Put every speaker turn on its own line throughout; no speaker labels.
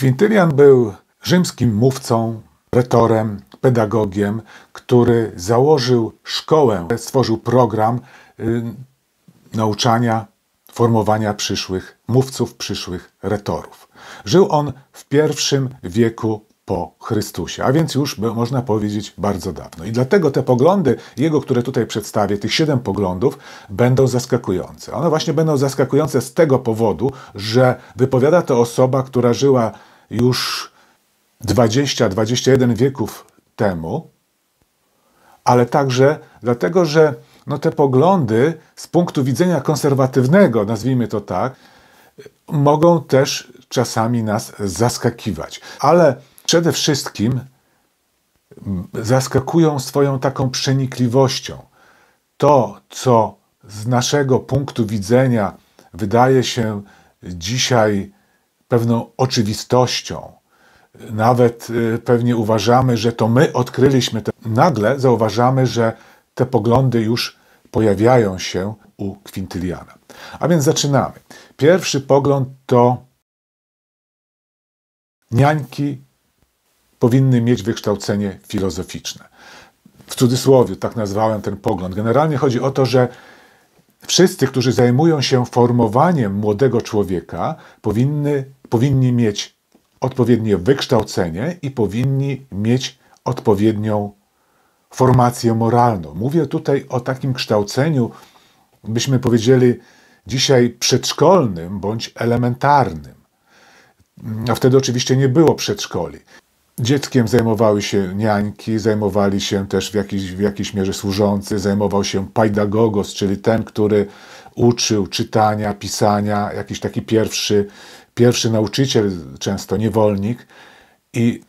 Kwintylian był rzymskim mówcą, pretorem, pedagogiem, który założył szkołę, stworzył program y, nauczania, formowania przyszłych mówców, przyszłych retorów. Żył on w pierwszym wieku po Chrystusie, a więc już można powiedzieć bardzo dawno. I dlatego te poglądy jego, które tutaj przedstawię, tych siedem poglądów, będą zaskakujące. One właśnie będą zaskakujące z tego powodu, że wypowiada to osoba, która żyła już 20-21 wieków temu, ale także dlatego, że no, te poglądy z punktu widzenia konserwatywnego, nazwijmy to tak, mogą też czasami nas zaskakiwać. Ale przede wszystkim zaskakują swoją taką przenikliwością. To, co z naszego punktu widzenia wydaje się dzisiaj pewną oczywistością. Nawet y, pewnie uważamy, że to my odkryliśmy. to. Nagle zauważamy, że te poglądy już pojawiają się u Kwintyliana. A więc zaczynamy. Pierwszy pogląd to niańki powinny mieć wykształcenie filozoficzne. W cudzysłowie tak nazwałem ten pogląd. Generalnie chodzi o to, że wszyscy, którzy zajmują się formowaniem młodego człowieka, powinny powinni mieć odpowiednie wykształcenie i powinni mieć odpowiednią formację moralną. Mówię tutaj o takim kształceniu, byśmy powiedzieli dzisiaj przedszkolnym bądź elementarnym. A wtedy oczywiście nie było przedszkoli. Dzieckiem zajmowały się niańki, zajmowali się też w jakiejś, w jakiejś mierze służący, zajmował się pajdagogos, czyli ten, który uczył czytania, pisania, jakiś taki pierwszy pierwszy nauczyciel, często niewolnik. I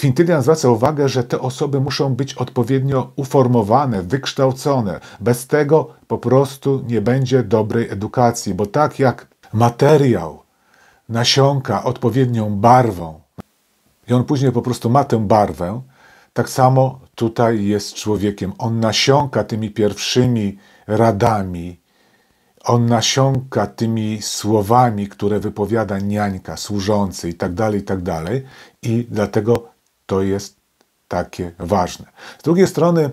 Quintilian zwraca uwagę, że te osoby muszą być odpowiednio uformowane, wykształcone. Bez tego po prostu nie będzie dobrej edukacji, bo tak jak materiał nasionka odpowiednią barwą, i on później po prostu ma tę barwę, tak samo tutaj jest człowiekiem. On nasionka tymi pierwszymi radami, on nasiąka tymi słowami, które wypowiada niańka, służący i tak dalej, i tak dalej. I dlatego to jest takie ważne. Z drugiej strony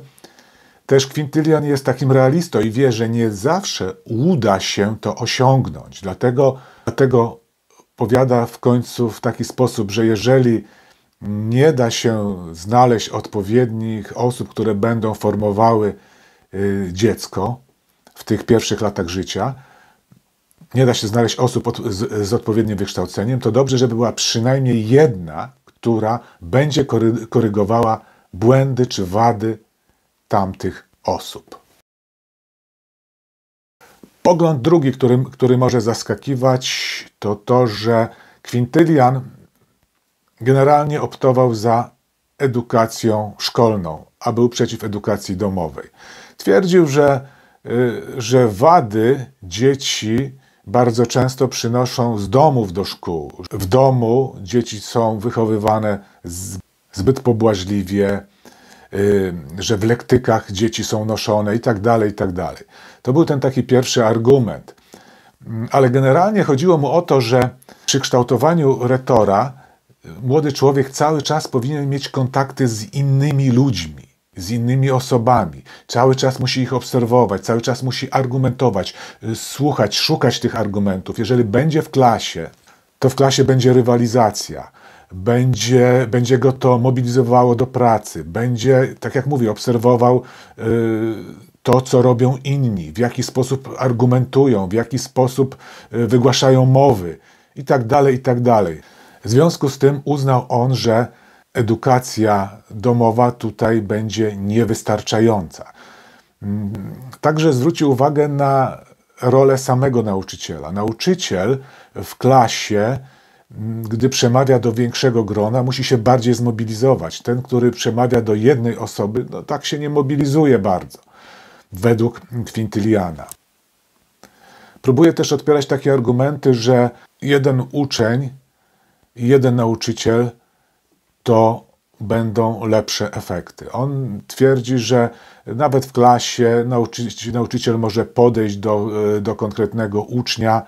też Quintilian jest takim realistą i wie, że nie zawsze uda się to osiągnąć. Dlatego, dlatego powiada w końcu w taki sposób, że jeżeli nie da się znaleźć odpowiednich osób, które będą formowały y, dziecko, tych pierwszych latach życia, nie da się znaleźć osób od, z, z, odpowiednim wykształceniem, to dobrze, żeby była przynajmniej jedna, która będzie kory, korygowała błędy czy wady tamtych osób. Pogląd drugi, który, który może zaskakiwać, to to, że Quintylian generalnie optował za edukacją szkolną, a był przeciw edukacji domowej. Twierdził, że Y, że wady dzieci bardzo często przynoszą z domów do szkół. W domu dzieci są wychowywane zbyt pobłażliwie, y, że w lektykach dzieci są noszone i tak dalej, i tak dalej. To był ten taki pierwszy argument. Mm, ale generalnie chodziło mu o to, że przy kształtowaniu retora y, młody człowiek cały czas powinien mieć kontakty z innymi ludźmi z innymi osobami, cały czas musi ich obserwować, cały czas musi argumentować, y, słuchać, szukać tych argumentów. Jeżeli będzie w klasie, to w klasie będzie rywalizacja będzie, będzie go to mobilizowało do pracy, będzie, tak jak mówię, obserwował y, to, co robią inni, w jaki sposób argumentują, w jaki sposób y, wygłaszają mowy i tak dalej, i tak dalej. W związku z tym uznał on, że edukacja domowa tutaj będzie niewystarczająca. Mm, także zwróci uwagę na rolę samego nauczyciela. Nauczyciel w klasie, mm, gdy przemawia do większego grona, musi się bardziej zmobilizować. Ten, który przemawia do jednej osoby, no, tak się nie mobilizuje bardzo, według Quintiliana. Próbuję też odpierać takie argumenty, że jeden uczeń, jeden nauczyciel to będą lepsze efekty. On twierdzi, że nawet w klasie nauczyciel, nauczyciel może podejść do, e, do konkretnego ucznia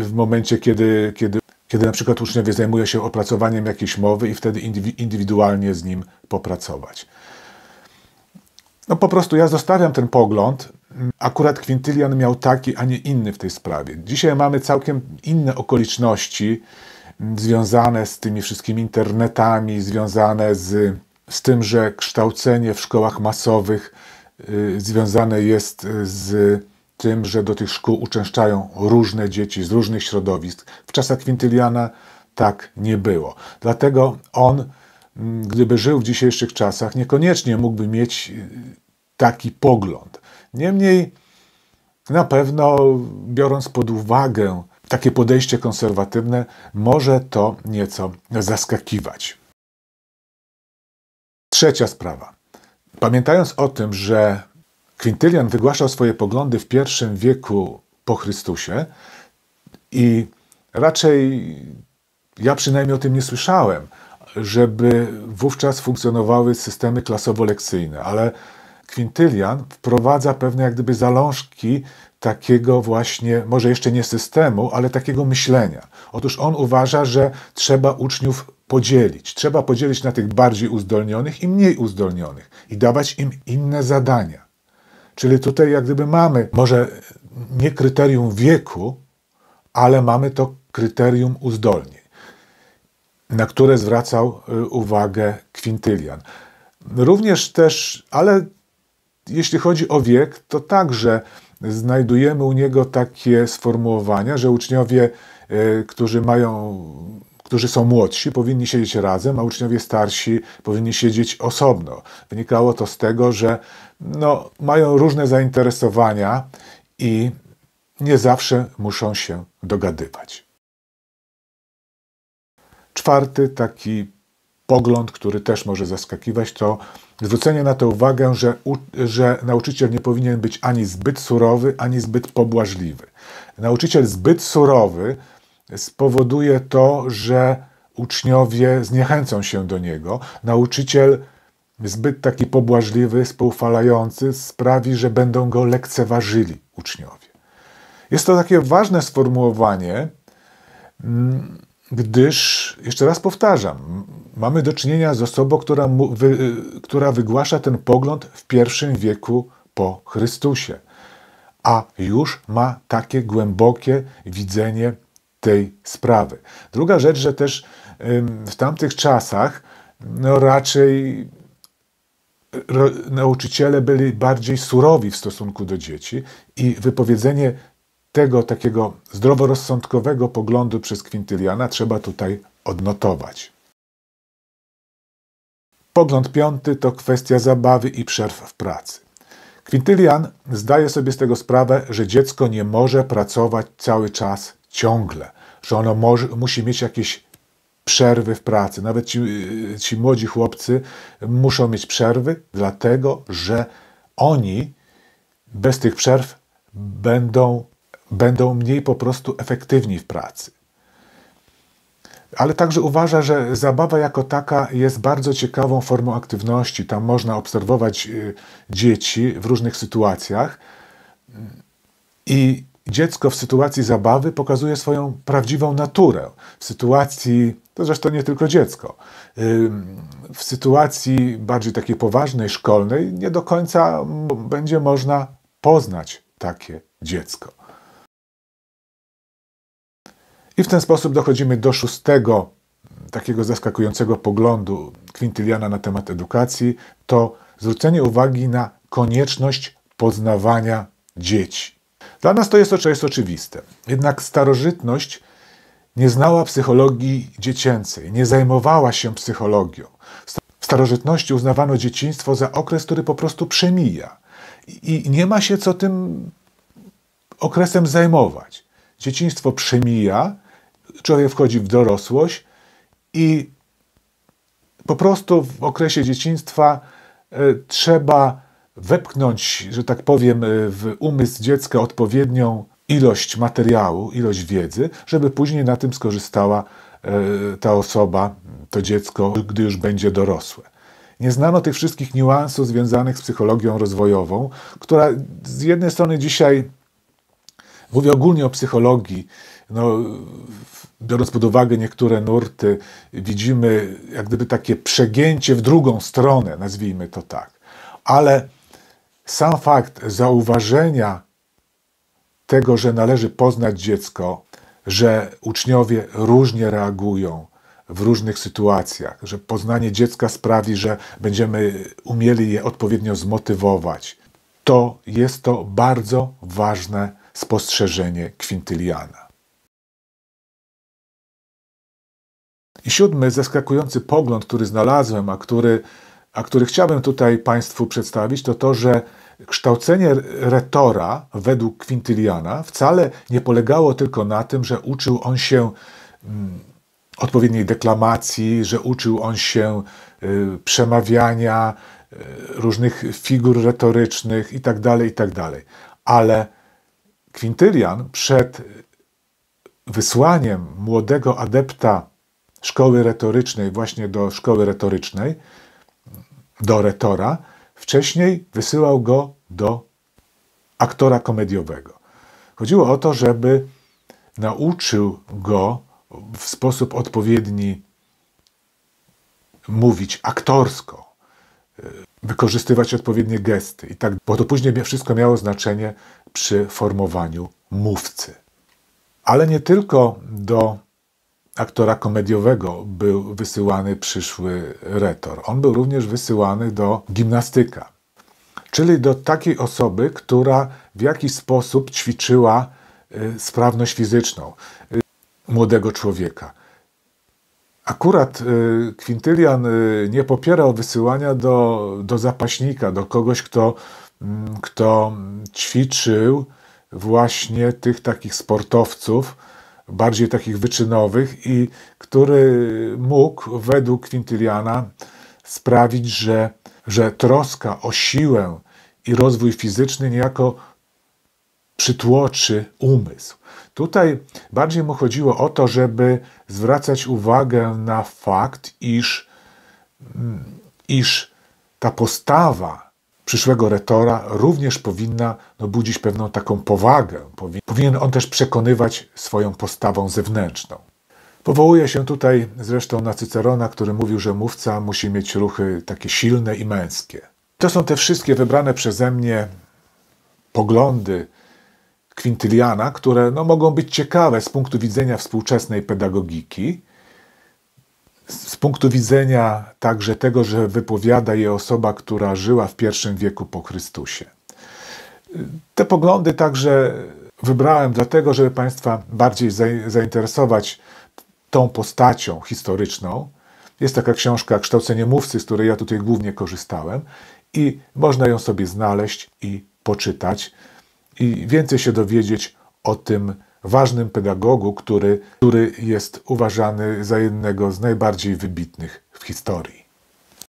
w momencie, kiedy, kiedy, kiedy na przykład uczniowie zajmuje się opracowaniem jakiejś mowy i wtedy indywidualnie z nim popracować. No po prostu ja zostawiam ten pogląd. Akurat Quintilian miał taki, a nie inny w tej sprawie. Dzisiaj mamy całkiem inne okoliczności, związane z tymi wszystkimi internetami, związane z, z tym, że kształcenie w szkołach masowych y, związane jest z tym, że do tych szkół uczęszczają różne dzieci z różnych środowisk. W czasach Quintiliana tak nie było. Dlatego on, mm, gdyby żył w dzisiejszych czasach, niekoniecznie mógłby mieć y, taki pogląd. Niemniej, na pewno, biorąc pod uwagę takie podejście konserwatywne może to nieco zaskakiwać. Trzecia sprawa. Pamiętając o tym, że Quintylian wygłaszał swoje poglądy w pierwszym wieku po Chrystusie i raczej ja przynajmniej o tym nie słyszałem, żeby wówczas funkcjonowały systemy klasowo-lekcyjne, ale Kwintylian wprowadza pewne jak gdyby zalążki takiego właśnie, może jeszcze nie systemu, ale takiego myślenia. Otóż on uważa, że trzeba uczniów podzielić. Trzeba podzielić na tych bardziej uzdolnionych i mniej uzdolnionych i dawać im inne zadania. Czyli tutaj jak gdyby mamy może nie kryterium wieku, ale mamy to kryterium uzdolnień, na które zwracał y, uwagę Kwintylian. Również też, ale jeśli chodzi o wiek, to także znajdujemy u niego takie sformułowania, że uczniowie, e, którzy mają którzy są młodsi, powinni siedzieć razem, a uczniowie starsi powinni siedzieć osobno. Wynikało to z tego, że no, mają różne zainteresowania i nie zawsze muszą się dogadywać. Czwarty taki pogląd, który też może zaskakiwać, to zwrócenie na to uwagę, że, że nauczyciel nie powinien być ani zbyt surowy, ani zbyt pobłażliwy. Nauczyciel zbyt surowy spowoduje to, że uczniowie zniechęcą się do niego. Nauczyciel zbyt taki pobłażliwy, spoufalający sprawi, że będą go lekceważyli uczniowie. Jest to takie ważne sformułowanie, mm, gdyż, jeszcze raz powtarzam, Mamy do czynienia z osobą, która, wy, y, która wygłasza ten pogląd w pierwszym wieku po Chrystusie, a już ma takie głębokie widzenie tej sprawy. Druga rzecz, że też w tamtych czasach no raczej nauczyciele byli bardziej surowi w stosunku do dzieci i wypowiedzenie tego takiego zdroworozsądkowego poglądu przez Kwintyliana trzeba tutaj odnotować. Pogląd piąty to kwestia zabawy i przerw w pracy. Quintilian zdaje sobie z tego sprawę, że dziecko nie może pracować cały czas ciągle, że ono może, musi mieć jakieś przerwy w pracy. Nawet ci, y, ci młodzi chłopcy muszą mieć przerwy, dlatego że oni bez tych przerw będą, będą mniej po prostu efektywni w pracy ale także uważa, że zabawa jako taka jest bardzo ciekawą formą aktywności. Tam można obserwować y, dzieci w różnych sytuacjach i dziecko w sytuacji zabawy pokazuje swoją prawdziwą naturę. W sytuacji, to zresztą nie tylko dziecko, y, w sytuacji bardziej takiej poważnej, szkolnej, nie do końca będzie można poznać takie dziecko. I w ten sposób dochodzimy do szóstego takiego zaskakującego poglądu Quintiliana na temat edukacji, to zwrócenie uwagi na konieczność poznawania dzieci. Dla nas to jest, to jest oczywiste. Jednak starożytność nie znała psychologii dziecięcej, nie zajmowała się psychologią. W starożytności uznawano dzieciństwo za okres, który po prostu przemija i nie ma się co tym okresem zajmować. Dzieciństwo przemija człowiek wchodzi w dorosłość i po prostu w okresie dzieciństwa e, trzeba wepchnąć, że tak powiem, e, w umysł dziecka odpowiednią ilość materiału, ilość wiedzy, żeby później na tym skorzystała e, ta osoba, to dziecko, gdy już będzie dorosłe. Nie znano tych wszystkich niuansów związanych z psychologią rozwojową, która z jednej strony dzisiaj mówię ogólnie o psychologii, no, biorąc pod uwagę niektóre nurty, widzimy jak gdyby takie przegięcie w drugą stronę, nazwijmy to tak. Ale sam fakt zauważenia tego, że należy poznać dziecko, że uczniowie różnie reagują w różnych sytuacjach, że poznanie dziecka sprawi, że będziemy umieli je odpowiednio zmotywować. To jest to bardzo ważne spostrzeżenie Kwintyliana. I siódmy zaskakujący pogląd, który znalazłem, a który, a który chciałbym tutaj Państwu przedstawić, to to, że kształcenie retora według Quintiliana wcale nie polegało tylko na tym, że uczył on się mm, odpowiedniej deklamacji, że uczył on się y, przemawiania, y, różnych figur retorycznych itd., tak itd. Tak Ale Quintylian przed wysłaniem młodego adepta szkoły retorycznej właśnie do szkoły retorycznej, do retora, wcześniej wysyłał go do aktora komediowego. Chodziło o to, żeby nauczył go w sposób odpowiedni mówić aktorsko, wykorzystywać odpowiednie gesty i tak, bo to później wszystko miało znaczenie przy formowaniu mówcy. Ale nie tylko do aktora komediowego był wysyłany przyszły retor. On był również wysyłany do gimnastyka, czyli do takiej osoby, która w jakiś sposób ćwiczyła y, sprawność fizyczną y, młodego człowieka. Akurat y, Quintilian nie popierał wysyłania do, do zapaśnika, do kogoś, kto, mm, kto ćwiczył właśnie tych takich sportowców, bardziej takich wyczynowych i który mógł według Quintiliana sprawić, że, że troska o siłę i rozwój fizyczny niejako przytłoczy umysł. Tutaj bardziej mu chodziło o to, żeby zwracać uwagę na fakt, iż, mm, iż ta postawa przyszłego retora również powinna no, budzić pewną taką powagę. Powinien on też przekonywać swoją postawą zewnętrzną. Powołuje się tutaj zresztą na Cycerona, który mówił, że mówca musi mieć ruchy takie silne i męskie. To są te wszystkie wybrane przeze mnie poglądy Quintiliana, które no, mogą być ciekawe z punktu widzenia współczesnej pedagogiki, z punktu widzenia także tego, że wypowiada je osoba, która żyła w pierwszym wieku po Chrystusie. Te poglądy także wybrałem dlatego, żeby Państwa bardziej zainteresować tą postacią historyczną. Jest taka książka Kształcenie mówcy, z której ja tutaj głównie korzystałem i można ją sobie znaleźć i poczytać i więcej się dowiedzieć o tym, ważnym pedagogu, który, który jest uważany za jednego z najbardziej wybitnych w historii.